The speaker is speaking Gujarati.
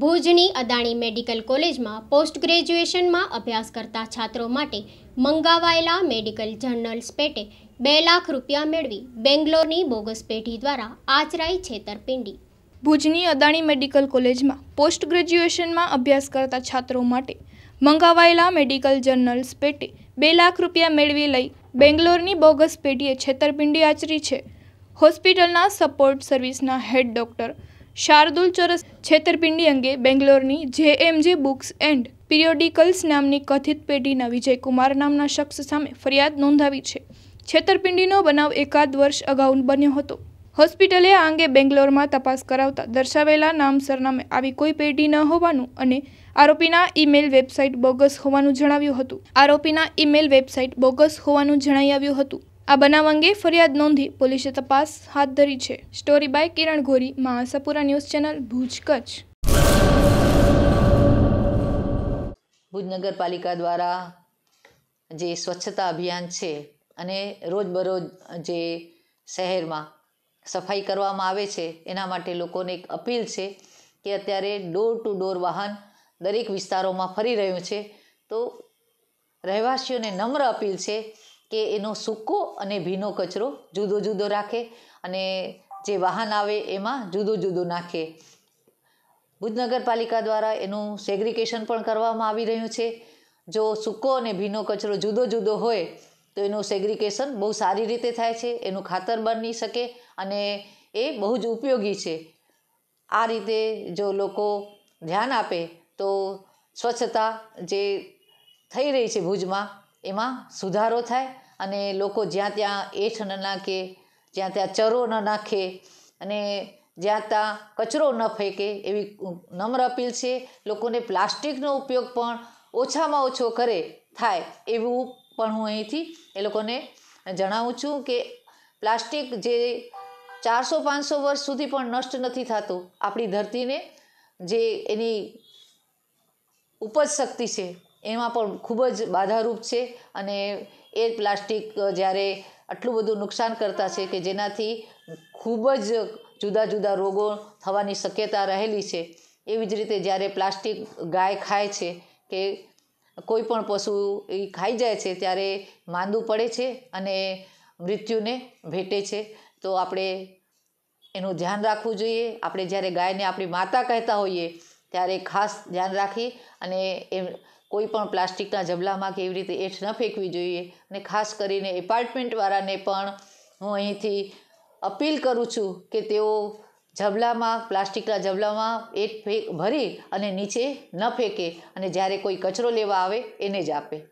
ભુજની અદાણી મેડિકલ કોલેજમાં પોસ્ટ ગ્રેજ્યુએશનમાં અભ્યાસ કરતા છાત્રો માટે મંગાવાયેલા મેડિકલ જર્નલ્સ પેટે બે લાખ રૂપિયા મેળવી બેંગ્લોરની બોગસ પેઢી દ્વારા આચરાઈ છેતરપિંડી ભુજની અદાણી મેડિકલ કોલેજમાં પોસ્ટ ગ્રેજ્યુએશનમાં અભ્યાસ કરતા છાત્રો માટે મંગાવાયેલા મેડિકલ જર્નલ્સ પેટે બે લાખ રૂપિયા મેળવી લઈ બેંગ્લોરની બોગસ પેઢીએ છેતરપિંડી આચરી છે હોસ્પિટલના સપોર્ટ સર્વિસના હેડ ડૉક્ટર શાર્દુલ ચરસ છેતરપિંડી અંગે બેંગ્લોરની જેએમજે બુક્સ એન્ડ પિરિયોડિકલ્સ નામની કથિત પેઢીના વિજય કુમાર નામના શખ્સ સામે ફરિયાદ નોંધાવી છે છેતરપિંડીનો બનાવ એકાદ વર્ષ અગાઉ બન્યો હતો હોસ્પિટલે આ અંગે બેંગ્લોરમાં તપાસ કરાવતા દર્શાવેલા નામ સરનામે આવી કોઈ પેઢી ન હોવાનું અને આરોપીના ઈમેલ વેબસાઇટ બોગસ હોવાનું જણાવ્યું હતું આરોપીના ઈમેલ વેબસાઇટ બોગસ હોવાનું જણાઈ આવ્યું હતું આ બનાવ અંગે ફરિયાદ નોંધી પોલીસે તપાસ હાથ ધરી છે સ્ટોરી બાય કિરણ ગોરી મહાસાપુરા ન્યૂઝ ચેનલ ભુજ કચ્છ ભુજ નગરપાલિકા દ્વારા જે સ્વચ્છતા અભિયાન છે અને રોજબરોજ જે શહેરમાં સફાઈ કરવામાં આવે છે એના માટે લોકોને એક અપીલ છે કે અત્યારે ડોર ટુ ડોર વાહન દરેક વિસ્તારોમાં ફરી રહ્યું છે તો રહેવાસીઓને નમ્ર અપીલ છે કે એનો સૂકો અને ભીનો કચરો જુદો જુદો રાખે અને જે વાહન આવે એમાં જુદો જુદો નાખે ભુજ નગરપાલિકા દ્વારા એનું સેગ્રિકેશન પણ કરવામાં આવી રહ્યું છે જો સૂકો અને ભીનો કચરો જુદો જુદો હોય તો એનું સેગ્રિકેશન બહુ સારી રીતે થાય છે એનું ખાતર બની શકે અને એ બહુ જ ઉપયોગી છે આ રીતે જો લોકો ધ્યાન આપે તો સ્વચ્છતા જે થઈ રહી છે ભુજમાં એમાં સુધારો થાય અને લોકો જ્યાં ત્યાં એઠ ન નાખે જ્યાં ત્યાં ચરો ન નાખે અને જ્યાં ત્યાં કચરો ન ફેંકે એવી નમ્ર અપીલ છે લોકોને પ્લાસ્ટિકનો ઉપયોગ પણ ઓછામાં ઓછો કરે થાય એવું પણ હું અહીંથી એ લોકોને જણાવું છું કે પ્લાસ્ટિક જે ચારસો પાંચસો વર્ષ સુધી પણ નષ્ટ નથી થતું આપણી ધરતીને જે એની ઉપજ શક્તિ છે એમાં પણ ખૂબ જ બાધારૂપ છે અને એ પ્લાસ્ટિક જ્યારે આટલું બધું નુકસાન કરતા છે કે જેનાથી ખૂબ જ જુદા જુદા રોગો થવાની શક્યતા રહેલી છે એવી જ રીતે જ્યારે પ્લાસ્ટિક ગાય ખાય છે કે કોઈ પણ પશુ એ ખાઈ જાય છે ત્યારે માંદું પડે છે અને મૃત્યુને ભેટે છે તો આપણે એનું ધ્યાન રાખવું જોઈએ આપણે જ્યારે ગાયને આપણી માતા કહેતા હોઈએ ત્યારે ખાસ ધ્યાન રાખી અને એ કોઈ પણ પ્લાસ્ટિકના ઝબલામાં કે એવી રીતે એઠ ન ફેંકવી જોઈએ અને ખાસ કરીને એપાર્ટમેન્ટવાળાને પણ હું અહીંથી અપીલ કરું છું કે તેઓ ઝબલામાં પ્લાસ્ટિકના ઝબલામાં એઠ ફેંક ભરી અને નીચે ન ફેંકે અને જ્યારે કોઈ કચરો લેવા આવે એને જ આપે